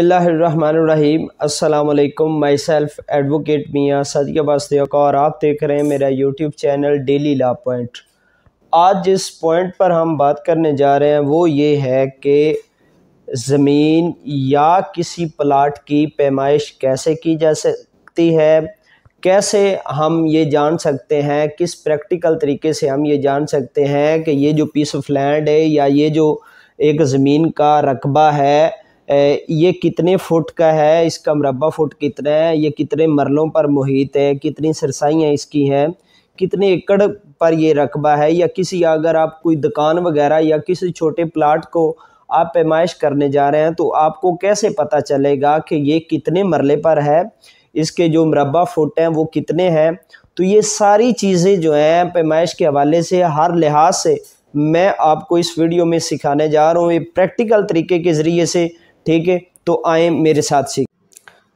अल्लाम असलकम my self advocate मियाँ सदिया बास्तिया का और आप देख रहे हैं मेरा YouTube channel daily law point आज जिस पॉइंट पर हम बात करने जा रहे हैं वो ये है कि ज़मीन या किसी प्लाट की पैमाइश कैसे की जा सकती है कैसे हम ये जान सकते हैं किस प्रैक्टिकल तरीके से हम ये जान सकते हैं कि ये जो पीस ऑफ लैंड है या ये जो एक ज़मीन का रकबा है ये कितने फुट का है इसका मरबा फुट कितना है ये कितने मरलों पर मुहित है कितनी सरसाइयाँ इसकी हैं कितने एकड़ पर ये रकबा है या किसी अगर आप कोई दुकान वगैरह या किसी छोटे प्लाट को आप पैमाइश करने जा रहे हैं तो आपको कैसे पता चलेगा कि ये कितने मरले पर है इसके जो मरबा फुट हैं वो कितने हैं तो ये सारी चीज़ें जो हैं पैमाइश के हवाले से हर लिहाज से मैं आपको इस वीडियो में सिखाने जा रहा हूँ ये प्रैक्टिकल तरीके के ज़रिए से ठीक है तो आए मेरे साथ सीख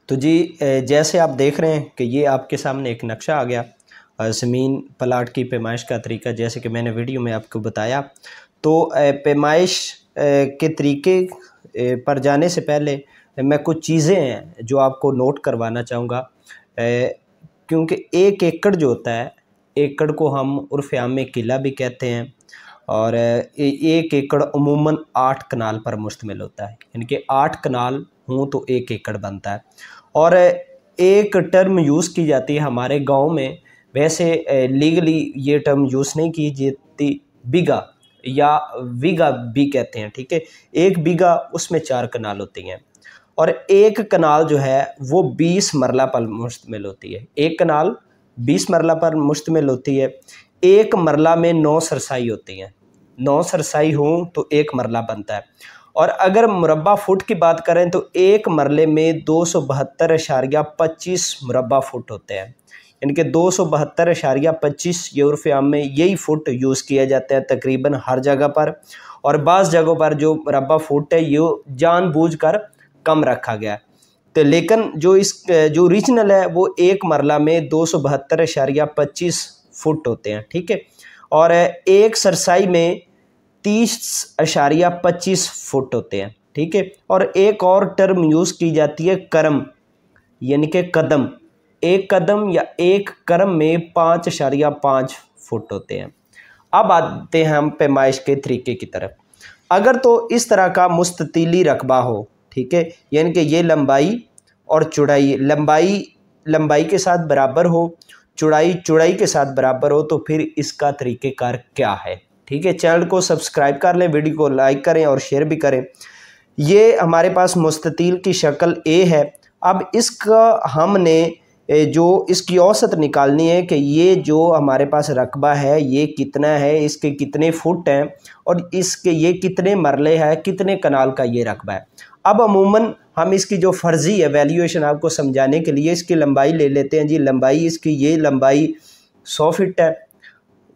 तो जी जैसे आप देख रहे हैं कि ये आपके सामने एक नक्शा आ गया ज़मीन प्लाट की पैमाइश का तरीका जैसे कि मैंने वीडियो में आपको बताया तो पैमाइश के तरीके पर जाने से पहले मैं कुछ चीज़ें हैं जो आपको नोट करवाना चाहूँगा क्योंकि एक एकड़ जो होता है एकड़ को हम उर्फ आम किला भी कहते हैं और एक एकड़ अमूमन आठ कनाल पर मुश्तमिल होता है यानी कि आठ कनाल हों तो एक एकड़ बनता है और एक टर्म यूज़ की जाती है हमारे गांव में वैसे लीगली ये टर्म यूज़ नहीं की जाती बिगा या बीघा भी कहते हैं ठीक है एक बीघा उसमें चार कनाल होती हैं और एक कनाल जो है वो बीस मरला पर मुश्तमिल होती है एक कनाल बीस मरला पर मुश्तमिल होती है एक मरला में नौ सरसाई होती हैं नौ सरसाई हो तो एक मरला बनता है और अगर मुरबा फुट की बात करें तो एक मरले में दो सौ बहत्तर अशारिया पच्चीस मुरबा फुट होते हैं यानी कि दो सौ बहत्तर अशारिया पच्चीस ये आम में यही फुट यूज़ किया जाता है तकरीबन हर जगह पर और बाज़ जगहों पर जो मुरबा फुट है ये जानबूझकर कम रखा गया है तो लेकिन जो इस जो रीजनल है वो एक मरला में दो सौ बहत्तर अशारिया पच्चीस फुट होते हैं ठीक है और एक सरसाई में तीस अशारिया पच्चीस फुट होते हैं ठीक है और एक और टर्म यूज़ की जाती है कर्म यानी कि कदम एक कदम या एक कर्म में पाँच अशारिया पाँच फुट होते हैं अब आते हैं हम पैमाइश के तरीके की तरफ अगर तो इस तरह का मुस्ततीली रकबा हो ठीक है यानी कि ये लंबाई और चौड़ाई लंबाई लंबाई के साथ बराबर हो चौड़ाई चौड़ाई के साथ बराबर हो तो फिर इसका तरीक़ेकार क्या है ठीक है चैनल को सब्सक्राइब कर लें वीडियो को लाइक करें और शेयर भी करें ये हमारे पास मुस्ततील की शक्ल ए है अब इसका हमने जो इसकी औसत निकालनी है कि ये जो हमारे पास रकबा है ये कितना है इसके कितने फुट हैं और इसके ये कितने मरले हैं कितने कनाल का ये रकबा है अब अमूमन हम इसकी जो फर्जी है वैल्यूएशन आपको समझाने के लिए इसकी लंबाई ले लेते हैं जी लंबाई इसकी ये लंबाई सौ फिट है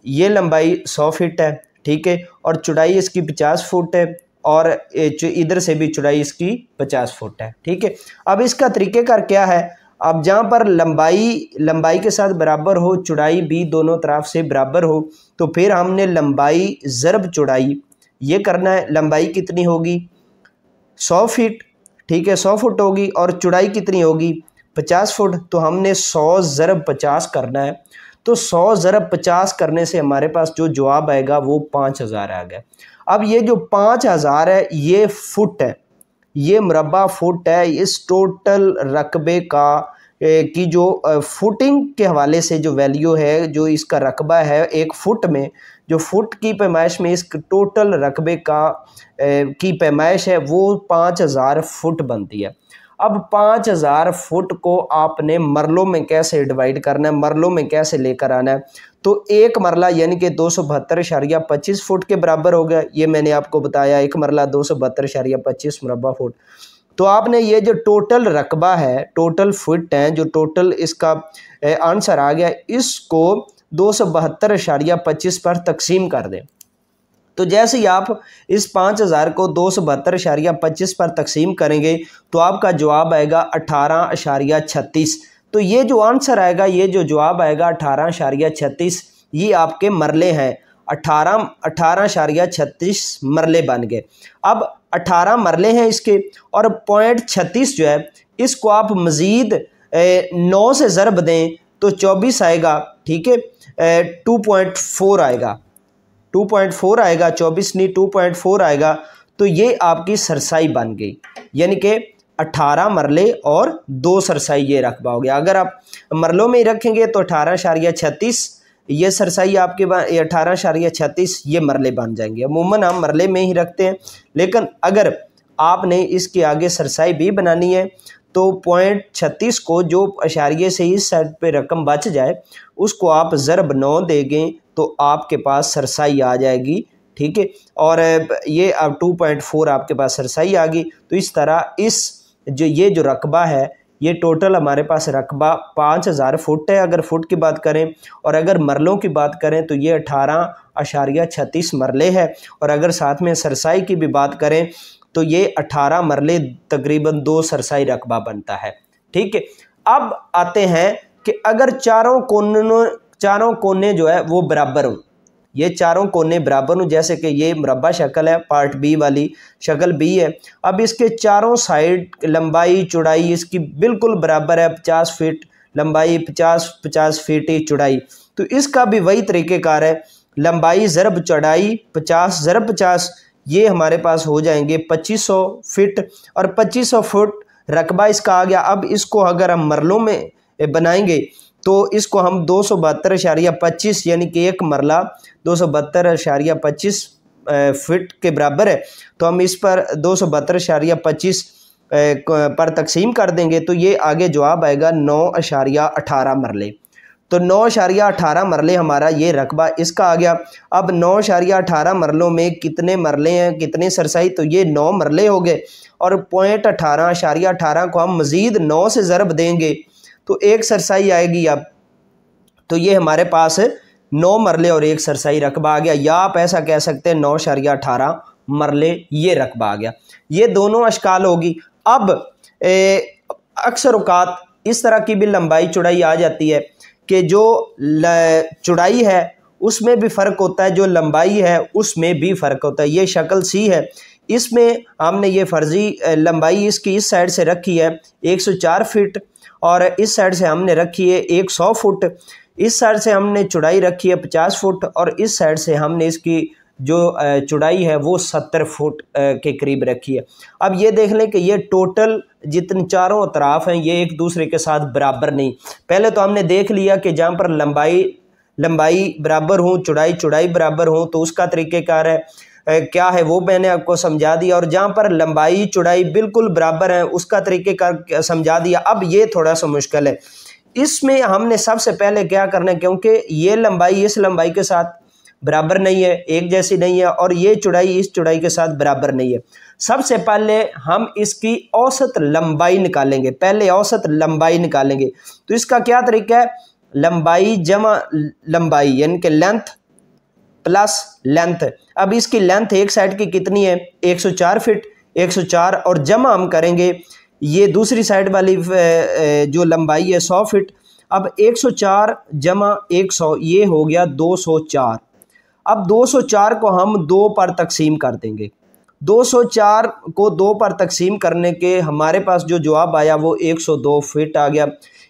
ये लंबाई सौ फिट है ठीक है और चौड़ाई इसकी पचास फुट है और इधर से भी चौड़ाई इसकी पचास फुट है ठीक है अब इसका तरीक़ेकार क्या है अब जहाँ पर लंबाई लंबाई के साथ बराबर हो चौड़ाई भी दोनों तरफ से बराबर हो तो फिर हमने लंबाई ज़रब चौड़ाई ये करना है लंबाई कितनी होगी सौ फीट ठीक है सौ फुट होगी और चौड़ाई कितनी होगी पचास फुट तो हमने सौ ज़रब पचास करना है तो सौ ज़रब पचास करने से हमारे पास जो जवाब आएगा वो पाँच हज़ार आ गया अब ये जो पाँच हज़ार है ये फुट है ये मरबा फुट है इस टोटल रकबे का की जो फुटिंग के हवाले से जो वैल्यू है जो इसका रकबा है एक फ़ुट में जो फुट की पैमाइश में इस टोटल रकबे का की पैमाइश है वो पाँच हज़ार फुट बनती है अब पाँच हज़ार फुट को आपने मरलों में कैसे डिवाइड करना है मरलों में कैसे लेकर आना है तो एक मरला यानी कि दो सौ बहत्तर इशारिया पच्चीस फुट के बराबर हो गया ये मैंने आपको बताया एक मरला दो सौ बहत्तर इशारिया पच्चीस मुरबा फुट तो आपने ये जो टोटल रकबा है टोटल फुट हैं जो टोटल इसका आंसर आ गया इसको दो सौ बहत्तर इशारिया पच्चीस पर तकसीम कर दें तो जैसे ही आप इस पाँच हज़ार को दो सौ बहत्तर अशारिया पच्चीस पर तकसीम करेंगे तो आपका जवाब आएगा अठारह अशारिया छत्तीस तो ये जो आंसर आएगा ये जो जवाब आएगा अठारह अशारिया छत्तीस ये आपके मरले हैं अठारह अठारह अशारिया छत्तीस मरले बन गए अब अठारह मरले हैं इसके और पॉइंट छत्तीस जो है इसको आप मज़ीद नौ से ज़रब दें तो चौबीस आएगा ठीक है टू पॉइंट फोर आएगा टू पॉइंट फोर आएगा चौबीस नी टू पॉइंट फोर आएगा तो ये आपकी सरसाई बन गई यानी कि अठारह मरले और दो सरसाई ये रख पाओगे अगर आप मरलों में ही रखेंगे तो अठारह शारिया छत्तीस ये सरसाई आपके अठारह शारिया छत्तीस ये मरले बन जाएंगे अमूमन हम मरले में ही रखते हैं लेकिन अगर आपने इसके आगे सरसाई भी बनानी है तो पॉइंट छत्तीस को जो अशारिये से इस साइड पे रकम बच जाए उसको आप ज़रब नौ देंगे तो आपके पास सरसाई आ जाएगी ठीक है और ये अब टू पॉइंट फोर आपके पास सरसाई आ गई तो इस तरह इस जो ये जो रकबा है ये टोटल हमारे पास रकबा पाँच हज़ार फुट है अगर फुट की बात करें और अगर मरलों की बात करें तो ये अठारह अशारिया छत्तीस मरले है और अगर साथ में सरसाई की भी बात करें तो ये अठारह मरले तकरीबन दो सरसाई रकबा बनता है ठीक है अब आते हैं कि अगर चारों कोनों चारों कोने जो है वो बराबर हों ये चारों कोने बराबर हों जैसे कि ये मुरबा शक्ल है पार्ट बी वाली शक्ल बी है अब इसके चारों साइड लंबाई चौड़ाई इसकी बिल्कुल बराबर है पचास फीट लंबाई पचास पचास फीट ही चौड़ाई तो इसका भी वही तरीक़ेकार है लंबाई ज़रब चौड़ाई पचास ज़रब पचास ये हमारे पास हो जाएंगे 2500 फीट और 2500 फुट रकबा इसका आ गया अब इसको अगर हम मरलों में बनाएंगे तो इसको हम दो सौ बहत्तर अशारिया पच्चीस यानी कि एक मरला दो सौ बहत्तर अशारिया पच्चीस फिट के बराबर है तो हम इस पर दो सौ बहत्तर अशारिया पच्चीस पर तकसीम कर देंगे तो ये आगे जवाब आएगा नौ अशारिया अठारह मरले तो नौ शारिया अठारह मरले हमारा ये रकबा इसका आ गया अब नौ शारिया अठारह मरलों में कितने मरले हैं कितने सरसाई तो ये नौ मरले हो गए और पॉइंट अठारह अशारिया अठारह को हम मज़ीद नौ से ज़रब देंगे तो एक सरसाई आएगी अब तो ये हमारे पास नौ मरले और एक सरसाई रकबा आ गया या आप ऐसा कह सकते हैं नौ शारिया अठारह मरले ये रकबा आ गया ये दोनों अशकाल होगी अब अक्सर अवकात इस तरह की भी लंबाई चौड़ाई आ जाती है कि जो चौड़ाई है उसमें भी फ़र्क होता है जो लंबाई है उसमें भी फ़र्क होता है ये शक्ल सी है इसमें हमने ये फर्जी लंबाई इसकी इस साइड से रखी है 104 फीट और इस साइड से हमने रखी है 100 फुट इस साइड से हमने चौड़ाई रखी है 50 फुट और इस साइड से हमने इसकी जो चौड़ाई है वो सत्तर फुट के करीब रखी है अब ये देख लें कि ये टोटल जितने चारों अतराफ़ हैं ये एक दूसरे के साथ बराबर नहीं पहले तो हमने देख लिया कि जहाँ पर लंबाई लंबाई बराबर हो चौड़ाई चौड़ाई बराबर हो तो उसका तरीक़ेकार है क्या है वो मैंने आपको समझा दिया और जहाँ पर लंबाई चौड़ाई बिल्कुल बराबर है उसका तरीक़ेकार समझा दिया अब ये थोड़ा सा मुश्किल है इसमें हमने सबसे पहले क्या करना है क्योंकि ये लंबाई इस लंबाई के साथ बराबर नहीं है एक जैसी नहीं है और ये चौड़ाई इस चौड़ाई के साथ बराबर नहीं है सबसे पहले हम इसकी औसत लंबाई निकालेंगे पहले औसत लंबाई निकालेंगे तो इसका क्या तरीका है लंबाई जमा लंबाई यानी कि लेंथ प्लस लेंथ अब इसकी लेंथ एक साइड की कितनी है 104 फीट 104 और जमा हम करेंगे ये दूसरी साइड वाली जो लंबाई है 100 फीट अब 104 जमा 100 ये हो गया 204 अब 204 को हम दो पर तकसीम कर देंगे 204 को दो पर तकसीम करने के हमारे पास जो जवाब आया वो 102 फिट आ गया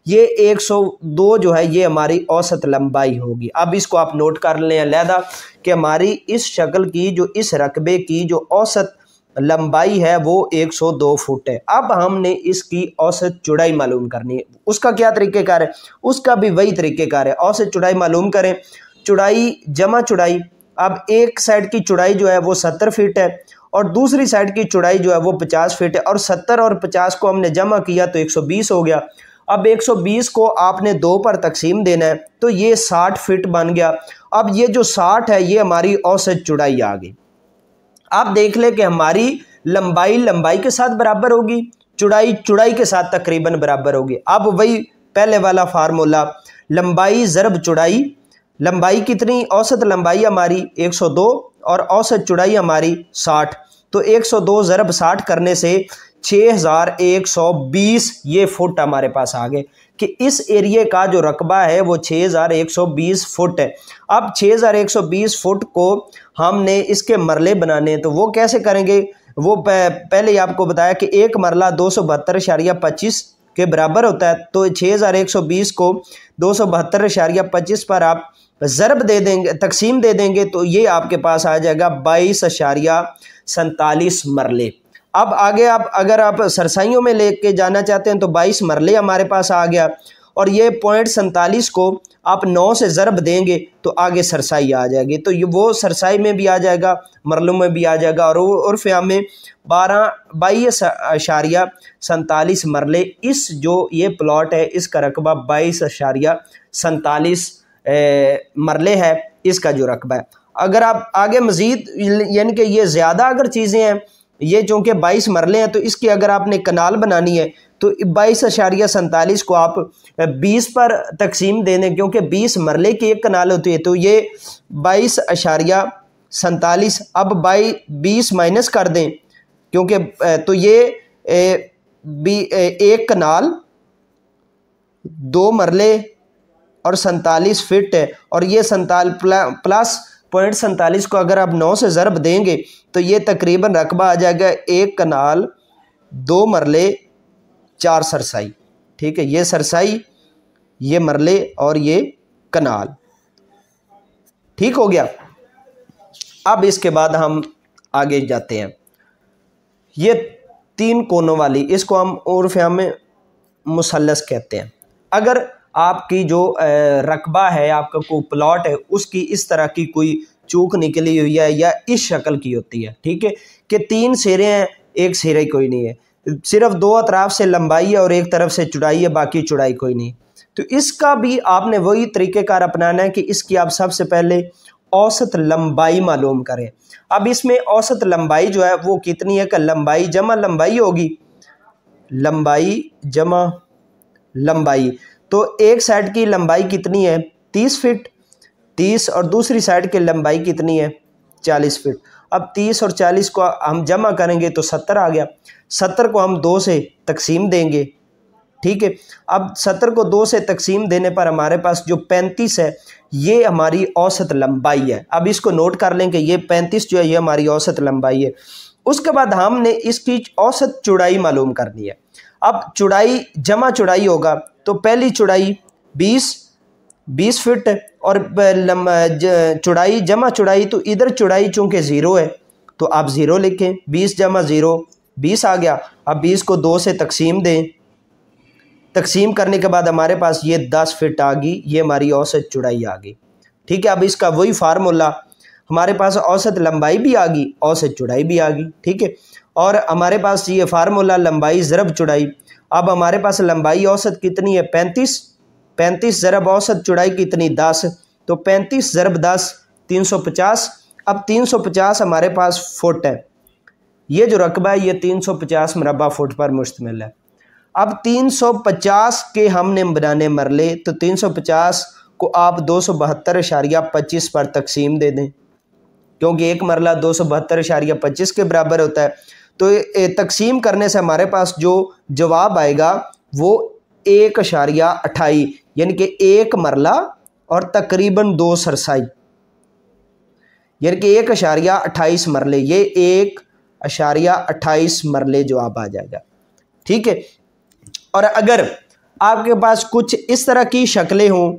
ये 102 जो है ये हमारी औसत लंबाई होगी अब इसको आप नोट कर लें लहदा कि हमारी इस शक्ल की जो इस रकबे की जो औसत लंबाई है वो 102 फुट है अब हमने इसकी औसत चुड़ाई मालूम करनी है उसका क्या तरीक़ेकार है उसका भी वही तरीक़ेकार है औसत चुड़ाई मालूम करें चुड़ाई जमा चुड़ाई अब एक साइड की चुड़ाई जो है वो सत्तर फीट है और दूसरी साइड की चुड़ाई जो है वो पचास फीट है और सत्तर और पचास को हमने जमा किया तो एक सौ बीस हो गया अब 120 को आपने दो पर तकसीम देना है तो ये 60 फिट बन गया अब ये जो 60 है ये हमारी औसत चुड़ाई आ गई आप देख लें कि हमारी लंबाई लंबाई के साथ बराबर होगी चुड़ाई चुड़ाई के साथ तकरीबन बराबर होगी अब वही पहले वाला फार्मूला लंबाई ज़रब चुड़ाई लंबाई कितनी औसत लंबाई हमारी 102 और औसत चुड़ाई हमारी 60 तो 102 ज़रब साठ करने से 6120 ये फुट हमारे पास आ गए कि इस एरिए का जो रकबा है वो 6120 फुट है अब 6120 फुट को हमने इसके मरले बनाने तो वो कैसे करेंगे वो पहले ही आपको बताया कि एक मरला दो सौ बहत्तर इशारिया पच्चीस के बराबर होता है तो छः हज़ार एक सौ बीस को दो सौ बहत्तर इशारिया पच्चीस पर आप ज़रब दे देंगे तकसीम दे देंगे तो ये आपके पास आ जाएगा बाईस अशारिया सैंतालीस मरले अब आगे आप अगर आप सरसाइयों में ले जाना चाहते हैं तो बाईस मरले हमारे पास आ गया और ये पॉइंट सैंतालीस को आप नौ से ज़रब देंगे तो आगे सरसाई आ जाएगी तो ये वो सरसाई में भी आ जाएगा मरलू में भी आ जाएगा और वो में बारह बाईस अशारिया सैंतालीस मरले इस जो ये प्लॉट है इसका रकबा बाईस अशारिया सैंतालीस मरले है इसका जो रकबा है अगर आप आगे मज़ीद यानी कि ये ज़्यादा अगर चीज़ें हैं ये चूँकि बाईस मरले हैं तो इसकी अगर आपने कनाल बनानी है तो बाईस अशारिया सैंतालीस को आप बीस पर तकसीम दे दें क्योंकि बीस मरले की एक कनाल होती है तो ये बाईस अशारिया सैंतालीस अब बाई बीस माइनस कर दें क्योंकि तो ये ए, बी ए, एक कनाल दो मरले और सैंतालीस फिट है और ये सैंताल प्ला, प्लस पॉइंट सैंतालीस को अगर आप नौ से ज़रब देंगे तो ये तकरीबन रकबा आ जाएगा एक कनाल दो मरले चार सरसाई ठीक है ये सरसाई ये मरले और ये कनाल ठीक हो गया अब इसके बाद हम आगे जाते हैं ये तीन कोनों वाली इसको हम और में मुसलस कहते हैं अगर आपकी जो रकबा है आपका कोई प्लॉट है उसकी इस तरह की कोई चूक निकली हुई है या इस शक्ल की होती है ठीक है कि तीन सिरे हैं एक सिरे कोई नहीं है सिर्फ दो अतराफ से लंबाई है और एक तरफ से चुड़ाई है बाकी चुड़ाई कोई नहीं तो इसका भी आपने वही तरीक़ेकार अपनाना है कि इसकी आप सबसे पहले औसत लंबाई मालूम करें अब इसमें औसत लंबाई जो है वो कितनी है कि लंबाई जमा लंबाई होगी लंबाई जमा लंबाई तो एक साइड की लंबाई कितनी है तीस फिट तीस और दूसरी साइड की लंबाई कितनी है चालीस फिट अब तीस और चालीस को हम जमा करेंगे तो सत्तर आ गया सत्तर को हम दो से तकसीम देंगे ठीक है अब सत्तर को दो से तकसीम देने पर हमारे पास जो पैंतीस है ये हमारी औसत लंबाई है अब इसको नोट कर लेंगे ये पैंतीस जो है ये हमारी औसत लंबाई है उसके बाद हमने इसकी औसत चौड़ाई मालूम करनी है अब चुड़ाई जमा चुड़ाई होगा तो पहली चुड़ाई बीस बीस फिट और चुड़ाई जमा चुड़ाई तो इधर चुड़ाई चूँकि ज़ीरो है तो आप ज़ीरो लिखें बीस जमा ज़ीरो बीस आ गया अब बीस को दो से तकसीम दें तकसीम करने के बाद हमारे पास ये दस फिट आ गई ये हमारी औसत चुड़ाई आ गई ठीक है अब इसका वही फार्मूला हमारे पास औसत लंबाई भी आ गई औसत चुड़ाई भी आ गई ठीक है और हमारे पास ये फार्मूला लंबाई ज़रब चुड़ाई अब हमारे पास लंबाई औसत कितनी है पैंतीस पैंतीस ज़रब औसत चुड़ाई कितनी दस तो पैंतीस ज़रब दस तीन सौ पचास अब तीन सौ पचास हमारे पास फुट है ये जो रकबा है ये तीन सौ पचास मरबा फुट पर मुश्तमिल है अब तीन सौ पचास के हमने बनाने मरले तो तीन सौ पचास को आप दो सौ बहत्तर इशारिया पच्चीस पर तकसीम दे दें क्योंकि एक मरला दो सौ बहत्तर इशारिया पच्चीस के बराबर होता है तो तकसीम करने से हमारे पास जो जवाब आएगा वो एक अशारिया अठाई यानी कि एक मरला और तकरीबन दो सरसाई यानी कि एक अशारिया अट्ठाईस मरले ये एक अशारिया अट्ठाईस मरले जवाब आ जाएगा ठीक है और अगर आपके पास कुछ इस तरह की शक्लें हों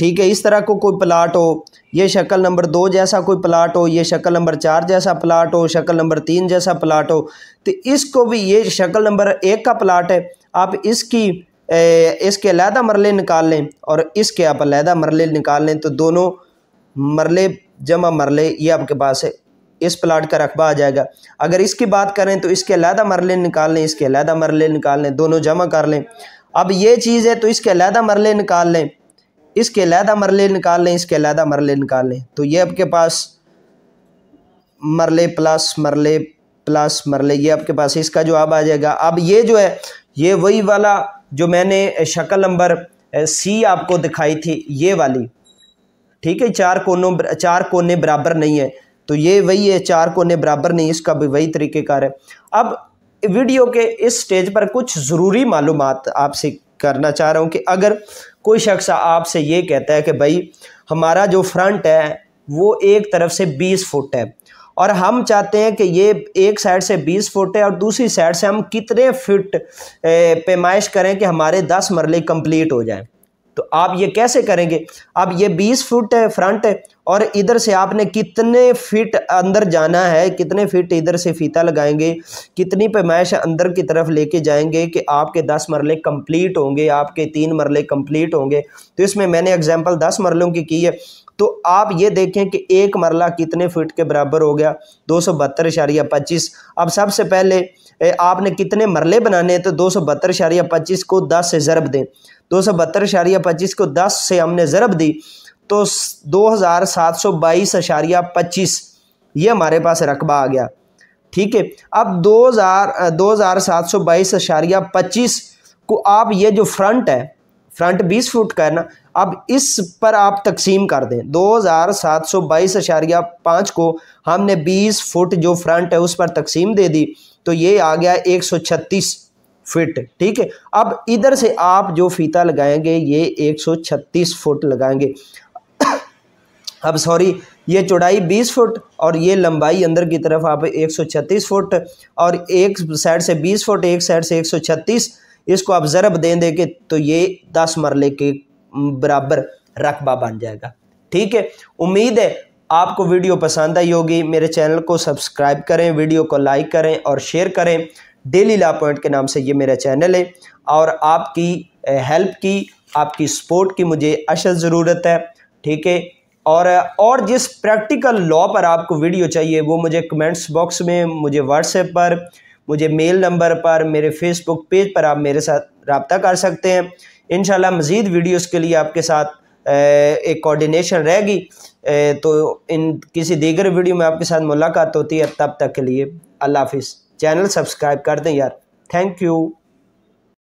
ठीक है इस तरह को कोई प्लाट हो ये शक्ल नंबर दो जैसा कोई प्लाट हो ये शक्ल नंबर चार जैसा प्लाट हो शक्ल नंबर तीन जैसा प्लाट हो तो इसको भी ये शक्ल नंबर एक का प्लाट है आप इसकी ए, इसके अलहदा मरले निकाल लें और इसके आप अलहदा मरले निकाल लें तो दोनों मरले जमा मरले ये आपके पास है इस प्लाट का रकबा आ जाएगा अगर इसकी बात करें तो इसके अलहदा मरले निकाल लें इसके अलहदा मरले निकाल लें दोनों जमा कर लें अब ये चीज़ है तो इसके अलहदा मरले निकाल लें इसके लहदा मरले निकाल लें इसके लहदा मरले निकाल लें तो ये आपके पास मरले प्लस मरले प्लस मरले ये आपके पास इसका आप आ जाएगा अब ये जो है ये वही वाला जो मैंने शक्ल नंबर सी आपको दिखाई थी ये वाली ठीक है चार कोनों चार कोने बराबर नहीं है तो ये वही है चार कोने बराबर नहीं इसका भी वही तरीक़ेकार है अब वीडियो के इस स्टेज पर कुछ ज़रूरी मालूम आपसे करना चाह रहा हूँ कि अगर कोई शख्स आपसे ये कहता है कि भाई हमारा जो फ्रंट है वो एक तरफ से बीस फुट है और हम चाहते हैं कि ये एक साइड से बीस फुट है और दूसरी साइड से हम कितने फिट पैमाइश करें कि हमारे दस मरले कंप्लीट हो जाएं आप ये कैसे करेंगे अब ये बीस फुट है फ्रंट है और इधर से आपने कितने फिट अंदर जाना है कितने फिट इधर से फीता लगाएंगे कितनी पैमाइश अंदर की तरफ लेके जाएंगे कि आपके दस मरले कंप्लीट होंगे आपके तीन मरले कंप्लीट होंगे तो इसमें मैंने एग्जांपल दस मरलों की की है तो आप ये देखें कि एक मरला कितने फीट के बराबर हो गया दो सौ बहत्तर इशारिया पच्चीस अब सबसे पहले आपने कितने मरले बनाने हैं तो दो सौ बहत्तर इशारिया पच्चीस को दस से ज़रब दें दो सौ बहत्तर इशारिया पच्चीस को दस से हमने ज़रब दी तो दो हज़ार सात सौ बाईस इशारिया पच्चीस ये हमारे पास रकबा आ गया ठीक है अब दो हज़ार दो हज़ार सात सौ बाईस इशारिया पच्चीस को आप ये जो फ्रंट है फ्रंट बीस फुट का है ना अब इस पर आप तकसीम कर दें दो हज़ार सात सौ बाईस अशारिया पाँच को हमने बीस फुट जो फ्रंट है उस पर तकसीम दे दी तो ये आ गया एक सौ छत्तीस फिट ठीक है अब इधर से आप जो फीता लगाएंगे ये एक सौ छत्तीस फुट लगाएंगे अब सॉरी ये चौड़ाई 20 फुट और ये लंबाई अंदर की तरफ आप 136 फुट और एक साइड से 20 फुट एक साइड से छत्तीस इसको आप ज़रब दे देंगे तो ये दस मरले के बराबर रकबा बन जाएगा ठीक है उम्मीद है आपको वीडियो पसंद आई होगी मेरे चैनल को सब्सक्राइब करें वीडियो को लाइक करें और शेयर करें डेली ला पॉइंट के नाम से ये मेरा चैनल है और आपकी हेल्प की आपकी सपोर्ट की मुझे अशद ज़रूरत है ठीक है और और जिस प्रैक्टिकल लॉ पर आपको वीडियो चाहिए वो मुझे कमेंट्स बॉक्स में मुझे व्हाट्सएप पर मुझे मेल नंबर पर मेरे फेसबुक पेज पर आप मेरे साथ रबता कर सकते हैं इन मज़ीद वीडियोज़ के लिए आपके साथ एक कोऑर्डिनेशन रहेगी तो इन किसी दीगर वीडियो में आपके साथ मुलाकात होती है तब तक के लिए अल्लाह हाफिज़ चैनल सब्सक्राइब कर दें यार थैंक यू